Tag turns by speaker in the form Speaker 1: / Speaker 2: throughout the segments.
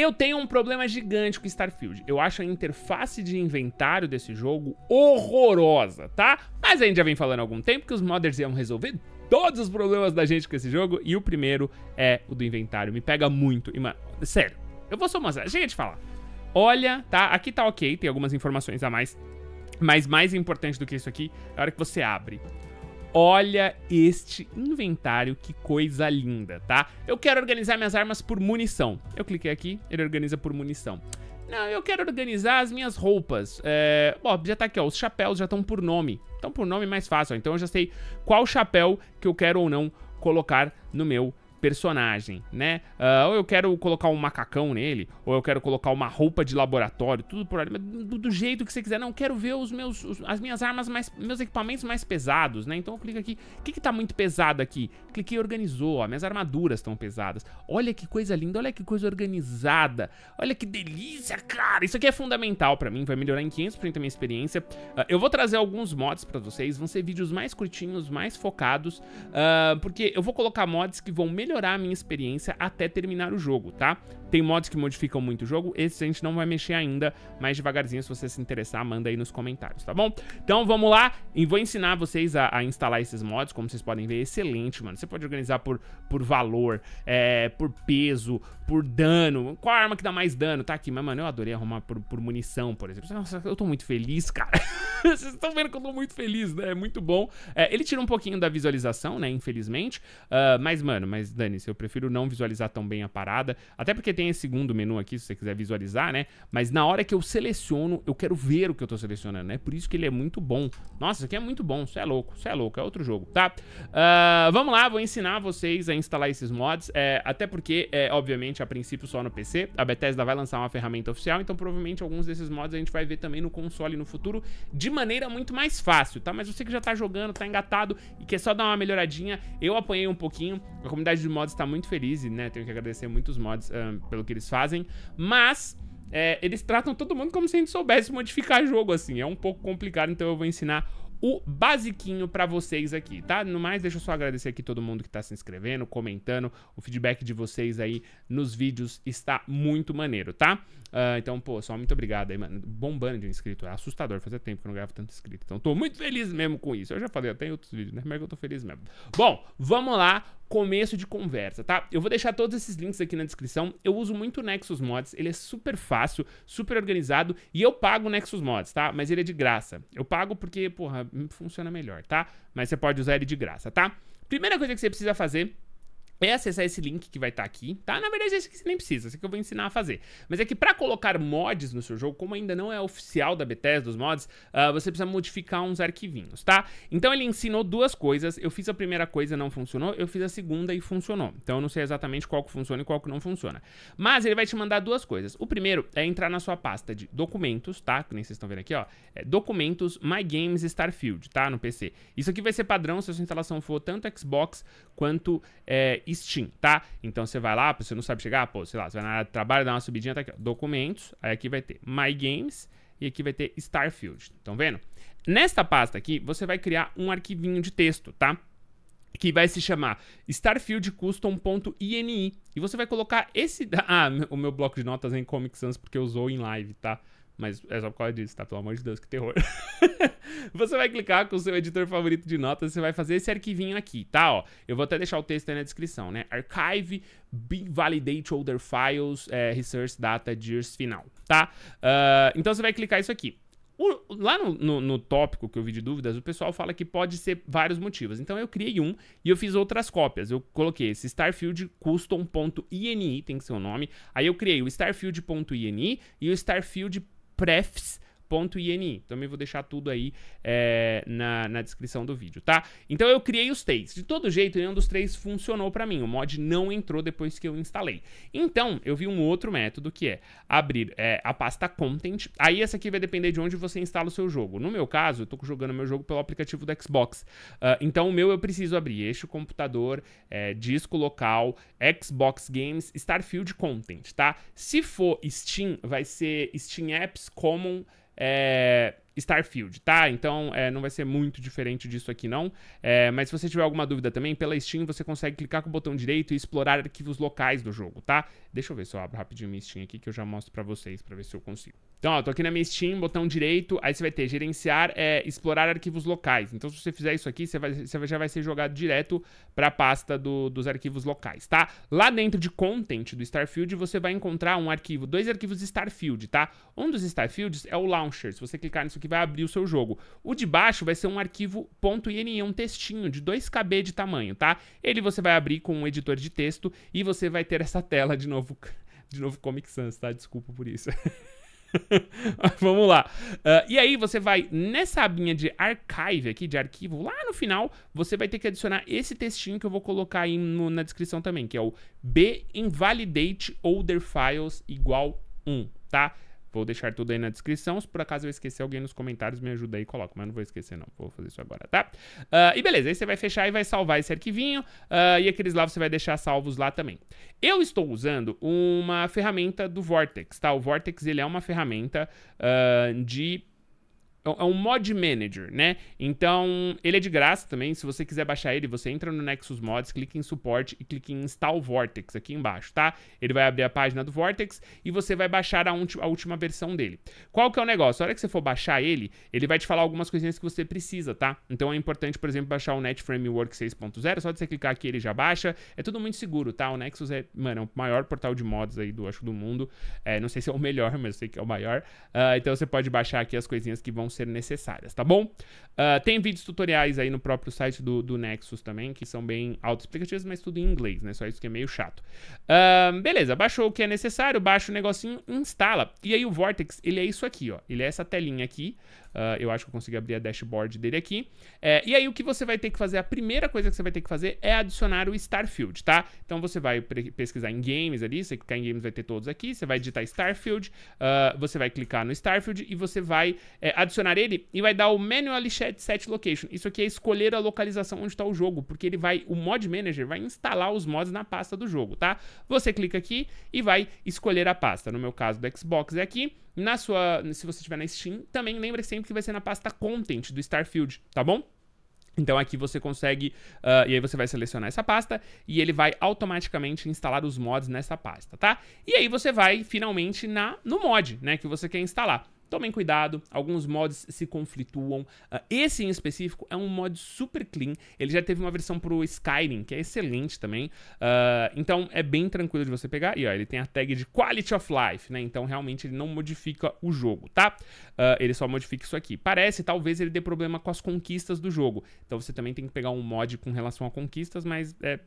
Speaker 1: Eu tenho um problema gigante com Starfield. Eu acho a interface de inventário desse jogo horrorosa, tá? Mas a gente já vem falando há algum tempo que os modders iam resolver todos os problemas da gente com esse jogo e o primeiro é o do inventário. Me pega muito. E, mano, sério, eu vou só mostrar. eu te falar. Olha, tá? Aqui tá ok, tem algumas informações a mais. Mas mais importante do que isso aqui é a hora que você abre Olha este inventário, que coisa linda, tá? Eu quero organizar minhas armas por munição. Eu cliquei aqui, ele organiza por munição. Não, eu quero organizar as minhas roupas. É... Bom, já tá aqui, ó. Os chapéus já estão por nome. Estão por nome mais fácil, ó. Então eu já sei qual chapéu que eu quero ou não colocar no meu personagem, né? Uh, ou eu quero colocar um macacão nele, ou eu quero colocar uma roupa de laboratório, tudo por ali, do, do, jeito que você quiser. Não, quero ver os meus, os, as minhas armas mais, meus equipamentos mais pesados, né? Então eu clico aqui, o que que tá muito pesado aqui? Cliquei e organizou, ó, minhas armaduras estão pesadas. Olha que coisa linda, olha que coisa organizada, olha que delícia, cara! Isso aqui é fundamental pra mim, vai melhorar em 500% a minha experiência. Uh, eu vou trazer alguns mods pra vocês, vão ser vídeos mais curtinhos, mais focados, uh, porque eu vou colocar mods que vão melhorar melhorar a minha experiência até terminar o jogo, tá? Tem mods que modificam muito o jogo, esses a gente não vai mexer ainda, mas devagarzinho, se você se interessar, manda aí nos comentários, tá bom? Então vamos lá, e vou ensinar vocês a, a instalar esses mods, como vocês podem ver, excelente, mano. Você pode organizar por, por valor, é, por peso, por dano, qual arma que dá mais dano, tá aqui. Mas, mano, eu adorei arrumar por, por munição, por exemplo. Nossa, eu tô muito feliz, cara. Vocês estão vendo que eu tô muito feliz, né? É muito bom. É, ele tira um pouquinho da visualização, né? Infelizmente. Uh, mas, mano, mas dane-se, eu prefiro não visualizar tão bem a parada. Até porque tem esse segundo menu aqui, se você quiser visualizar, né? Mas na hora que eu seleciono, eu quero ver o que eu tô selecionando, né? Por isso que ele é muito bom. Nossa, isso aqui é muito bom. Isso é louco, isso é louco. É outro jogo, tá? Uh, vamos lá, vou ensinar vocês a instalar esses mods. É, até porque, é, obviamente, a princípio só no PC. A Bethesda vai lançar uma ferramenta oficial, então provavelmente alguns desses mods a gente vai ver também no console no futuro. De de maneira muito mais fácil, tá? Mas você que já tá jogando, tá engatado e quer só dar uma melhoradinha, eu apanhei um pouquinho. A comunidade de mods tá muito feliz e, né, tenho que agradecer muito os mods um, ah, pelo que eles fazem. Mas... É, eles tratam todo mundo como se a gente soubesse modificar jogo, assim. É um pouco complicado, então eu vou ensinar o basiquinho para vocês aqui, tá? No mais, deixa eu só agradecer aqui todo mundo que tá se inscrevendo, comentando. O feedback de vocês aí nos vídeos está muito maneiro, tá? Uh, então, pô, só muito obrigado aí, mano. Bombando de um inscrito. É assustador, fazer tempo que eu não gravo tanto inscrito. Então, tô muito feliz mesmo com isso. Eu já falei até em outros vídeos, né? Mas eu tô feliz mesmo. Bom, vamos lá começo de conversa, tá? Eu vou deixar todos esses links aqui na descrição. Eu uso muito o Nexus Mods, ele é super fácil, super organizado e eu pago o Nexus Mods, tá? Mas ele é de graça. Eu pago porque, porra, funciona melhor, tá? Mas você pode usar ele de graça, tá? Primeira coisa que você precisa fazer é acessar esse link que vai estar tá aqui, tá? Na verdade, esse é aqui você nem precisa, esse aqui eu vou ensinar a fazer. Mas é que para colocar mods no seu jogo, como ainda não é oficial da Bethesda dos mods, uh, você precisa modificar uns arquivinhos, tá? Então ele ensinou duas coisas, eu fiz a primeira coisa não funcionou, eu fiz a segunda e funcionou. Então eu não sei exatamente qual que funciona e qual que não funciona. Mas ele vai te mandar duas coisas. O primeiro é entrar na sua pasta de documentos, tá? Que nem vocês estão vendo aqui, ó. É documentos My Games Starfield, tá? No PC. Isso aqui vai ser padrão se a sua instalação for tanto Xbox quanto... É, Steam, tá? Então você vai lá, você não sabe chegar, pô, sei lá, você vai na área de trabalho, dá uma subidinha, tá aqui, ó, documentos, aí aqui vai ter My Games e aqui vai ter Starfield, estão vendo? Nesta pasta aqui, você vai criar um arquivinho de texto, tá? que vai se chamar starfieldcustom.ini. E você vai colocar esse. Ah, o meu bloco de notas em Comic Sans porque eu usou em live, tá? Mas é só por causa disso, tá? Pelo amor de Deus, que terror. você vai clicar com o seu editor favorito de notas, você vai fazer esse arquivinho aqui, tá? Ó, eu vou até deixar o texto aí na descrição, né? Archive, validate older files, é, resource data, years final, tá? Uh, então você vai clicar isso aqui. O, lá no, no, no, tópico que eu vi de dúvidas, o pessoal fala que pode ser vários motivos. Então eu criei um e eu fiz outras cópias. Eu coloquei esse starfield custom.ini, tem que ser o nome. Aí eu criei o starfield.ini e o starfield.ini prefs .ini. Também vou deixar tudo aí é, na, na descrição do vídeo, tá? Então eu criei os três. De todo jeito, nenhum dos três funcionou para mim. O mod não entrou depois que eu instalei. Então, eu vi um outro método que é abrir é, a pasta content. Aí essa aqui vai depender de onde você instala o seu jogo. No meu caso, eu tô jogando meu jogo pelo aplicativo do Xbox. Uh, então o meu eu preciso abrir este computador, é, disco local, Xbox Games, Starfield Content, tá? Se for Steam, vai ser Steam Apps Common é, Starfield, tá? Então é, não vai ser muito diferente disso aqui, não. É, mas se você tiver alguma dúvida também, pela Steam você consegue clicar com o botão direito e explorar arquivos locais do jogo, tá? Deixa eu ver se eu abro rapidinho minha Steam aqui que eu já mostro pra vocês, pra ver se eu consigo. Então, ó, tô aqui na minha Steam, botão direito, aí você vai ter gerenciar, é, explorar arquivos locais. Então, se você fizer isso aqui, você, vai, você já vai ser jogado direto para a pasta do, dos arquivos locais, tá? Lá dentro de content do Starfield, você vai encontrar um arquivo, dois arquivos Starfield, tá? Um dos Starfields é o Launcher. Se você clicar nisso aqui, vai abrir o seu jogo. O de baixo vai ser um arquivo .ini, um textinho de 2kb de tamanho, tá? Ele você vai abrir com um editor de texto e você vai ter essa tela de novo, de novo Comic Sans, tá? Desculpa por isso. Vamos lá. Uh, e aí você vai nessa abinha de archive aqui, de arquivo, lá no final, você vai ter que adicionar esse textinho que eu vou colocar aí no, na descrição também, que é o b invalidate older files igual 1, tá? Vou deixar tudo aí na descrição. Se por acaso eu esquecer alguém nos comentários, me ajuda aí e coloca. Mas não vou esquecer, não. Vou fazer isso agora, tá? Uh, e beleza, aí você vai fechar e vai salvar esse arquivinho. Uh, e aqueles lá você vai deixar salvos lá também. Eu estou usando uma ferramenta do Vortex, tá? O Vortex, ele é uma ferramenta uh, de é, é um mod manager, né? Então, ele é de graça também. Se você quiser baixar ele, você entra no Nexus Mods, clica em suporte e clica em install Vortex aqui embaixo, tá? Ele vai abrir a página do Vortex e você vai baixar a, a última versão dele. Qual que é o negócio? A hora que você for baixar ele, ele vai te falar algumas coisinhas que você precisa, tá? Então é importante, por exemplo, baixar o Net Framework 6.0, só de você clicar aqui ele já baixa. É tudo muito seguro, tá? O Nexus é, mano, é o maior portal de mods aí do acho do mundo. É, não sei se é o melhor, mas eu sei que é o maior. Uh, então você pode baixar aqui as coisinhas que vão ser necessárias, tá bom? Uh, tem vídeos tutoriais aí no próprio site do, do Nexus também, que são bem autoexplicativos, mas tudo em inglês, né? Só isso que é meio chato. Uh, beleza, baixou o que é necessário, baixa o negocinho, instala. E aí o Vortex, ele é isso aqui, ó. Ele é essa telinha aqui. Uh, eu acho que eu consegui abrir a dashboard dele aqui. É, e aí o que você vai ter que fazer, a primeira coisa que você vai ter que fazer é adicionar o Starfield, tá? Então você vai pesquisar em games ali, você clicar em games vai ter todos aqui, você vai digitar Starfield, uh, você vai clicar no Starfield e você vai é, adicionar ele e vai dar o Manually Set Location. Isso aqui é escolher a localização onde está o jogo, porque ele vai, o Mod Manager vai instalar os mods na pasta do jogo, tá? Você clica aqui e vai escolher a pasta. No meu caso do Xbox é aqui, na sua, se você estiver na Steam, também lembre sempre que vai ser na pasta Content do Starfield, tá bom? Então aqui você consegue, uh, e aí você vai selecionar essa pasta e ele vai automaticamente instalar os mods nessa pasta, tá? E aí você vai finalmente na no mod, né, que você quer instalar. Tomem cuidado, alguns mods se conflituam. Ah, esse em específico é um mod super clean. Ele já teve uma versão pro Skyrim, que é excelente também. Ah, então é bem tranquilo de você pegar. E ó, ele tem a tag de Quality of Life, né? Então realmente ele não modifica o jogo, tá? Ah, ele só modifica isso aqui. Parece, talvez ele dê problema com as conquistas do jogo. Então você também tem que pegar um mod com relação a conquistas, mas é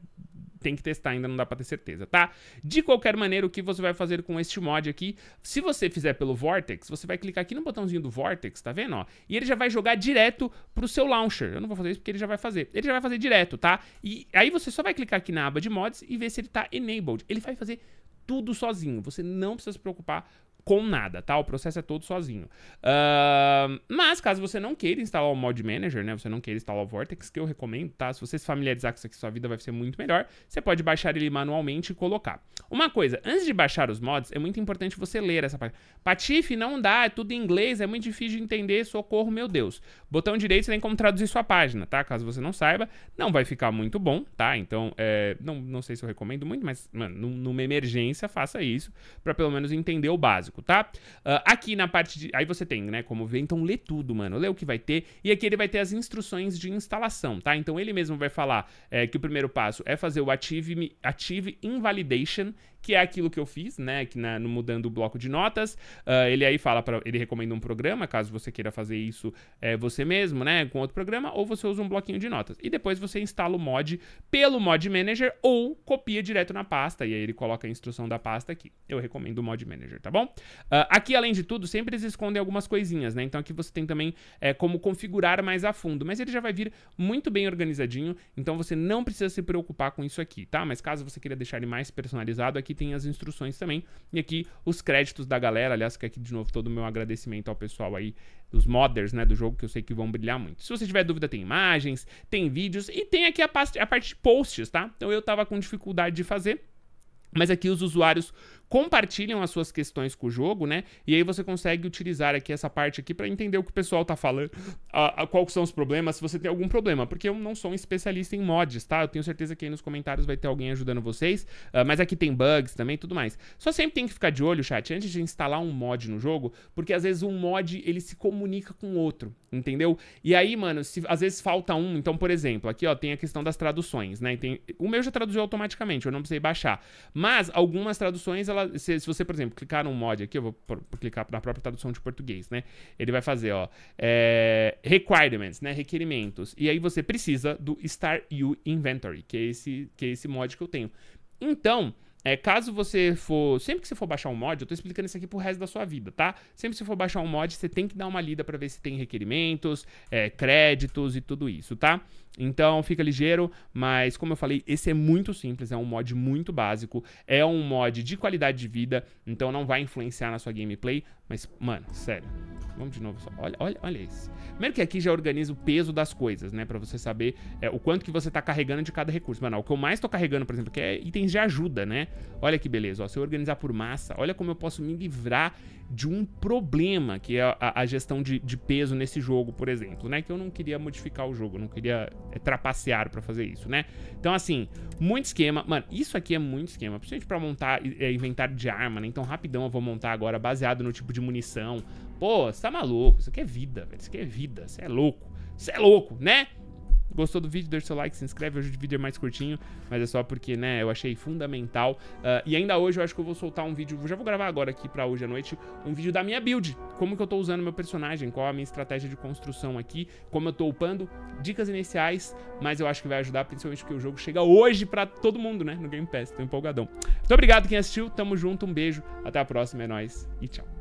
Speaker 1: tem que testar, ainda não dá pra ter certeza, tá? De qualquer maneira, o que você vai fazer com este mod aqui, se você fizer pelo Vortex, você vai clicar aqui no botãozinho do Vortex, tá vendo, ó? E ele já vai jogar direto pro seu launcher. Eu não vou fazer isso porque ele já vai fazer. Ele já vai fazer direto, tá? E aí você só vai clicar aqui na aba de mods e ver se ele tá enabled. Ele vai fazer tudo sozinho. Você não precisa se preocupar com nada, tá? O processo é todo sozinho. Uh, mas caso você não queira instalar o Mod Manager, né? Você não queira instalar o Vortex, que eu recomendo, tá? Se você se familiarizar com isso aqui, sua vida vai ser muito melhor. Você pode baixar ele manualmente e colocar. Uma coisa, antes de baixar os mods, é muito importante você ler essa parte. Patife, não dá, é tudo em inglês, é muito difícil de entender, socorro, meu Deus. Botão direito, você tem como traduzir sua página, tá? Caso você não saiba, não vai ficar muito bom, tá? Então, é, não, não sei se eu recomendo muito, mas, mano, numa emergência, faça isso, para pelo menos entender o básico básico, tá? Uh, aqui na parte de... Aí você tem, né, como ver, então lê tudo, mano, lê o que vai ter. E aqui ele vai ter as instruções de instalação, tá? Então ele mesmo vai falar é, que o primeiro passo é fazer o Active, Active Invalidation, que é aquilo que eu fiz, né, que na, no mudando o bloco de notas. Uh, ele aí fala para ele recomenda um programa, caso você queira fazer isso é, você mesmo, né, com outro programa, ou você usa um bloquinho de notas. E depois você instala o mod pelo mod manager ou copia direto na pasta e aí ele coloca a instrução da pasta aqui. Eu recomendo o mod manager, tá bom? Uh, aqui além de tudo, sempre eles escondem algumas coisinhas, né? Então aqui você tem também é, como configurar mais a fundo, mas ele já vai vir muito bem organizadinho, então você não precisa se preocupar com isso aqui, tá? Mas caso você queira deixar ele mais personalizado aqui aqui tem as instruções também. E aqui os créditos da galera. Aliás, que aqui de novo todo o meu agradecimento ao pessoal aí os modders né, do jogo, que eu sei que vão brilhar muito. Se você tiver dúvida, tem imagens, tem vídeos e tem aqui a, parte, a parte de posts, tá? Então eu tava com dificuldade de fazer, mas aqui os usuários compartilham as suas questões com o jogo, né? E aí você consegue utilizar aqui essa parte aqui para entender o que o pessoal tá falando, a, a, quais são os problemas, se você tem algum problema, porque eu não sou um especialista em mods, tá? Eu tenho certeza que aí nos comentários vai ter alguém ajudando vocês, uh, mas aqui tem bugs também, tudo mais. Só sempre tem que ficar de olho, chat, antes de instalar um mod no jogo, porque às vezes um mod ele se comunica com outro, entendeu? E aí, mano, se às vezes falta um, então por exemplo, aqui ó, tem a questão das traduções, né? Tem, o meu já traduziu automaticamente, eu não precisei baixar, mas algumas traduções elas ela, se, se, você, por exemplo, clicar num mod aqui, eu vou por, clicar na própria tradução de português, né? Ele vai fazer, ó, é, requirements, né? Requerimentos. E aí você precisa do Star U Inventory, que é esse, que é esse mod que eu tenho. Então, é, caso você for. Sempre que você for baixar um mod, eu tô explicando isso aqui pro resto da sua vida, tá? Sempre que você for baixar um mod, você tem que dar uma lida para ver se tem requerimentos, é, créditos e tudo isso, tá? Então fica ligeiro, mas como eu falei, esse é muito simples, é um mod muito básico, é um mod de qualidade de vida, então não vai influenciar na sua gameplay, mas, mano, sério. Vamos de novo só. Olha, olha, olha esse. Primeiro que aqui já organiza o peso das coisas, né? Pra você saber é, o quanto que você tá carregando de cada recurso. Mano, o que eu mais tô carregando, por exemplo, que é itens de ajuda, né? Olha que beleza, ó, se eu organizar por massa, olha como eu posso me livrar de um problema que é a, a gestão de, de, peso nesse jogo, por exemplo, né? Que eu não queria modificar o jogo, não queria é, trapacear para fazer isso, né? Então, assim, muito esquema. Mano, isso aqui é muito esquema, principalmente para montar é, inventário de arma, né? Então, rapidão eu vou montar agora, baseado no tipo de munição. Pô, você tá maluco, isso aqui é vida, velho, isso aqui é vida, você é louco, você é louco, né? Gostou do vídeo? Deixa o seu like, se inscreve. Hoje o vídeo é mais curtinho, mas é só porque, né, eu achei fundamental. Uh, e ainda hoje eu acho que eu vou soltar um vídeo, já vou gravar agora aqui pra hoje à noite, um vídeo da minha build. Como que eu tô usando meu personagem, qual a minha estratégia de construção aqui, como eu tô upando, dicas iniciais, mas eu acho que vai ajudar, principalmente porque o jogo chega hoje pra todo mundo, né, no Game Pass. Tô empolgadão. Muito obrigado quem assistiu, tamo junto, um beijo, até a próxima, é nóis e tchau.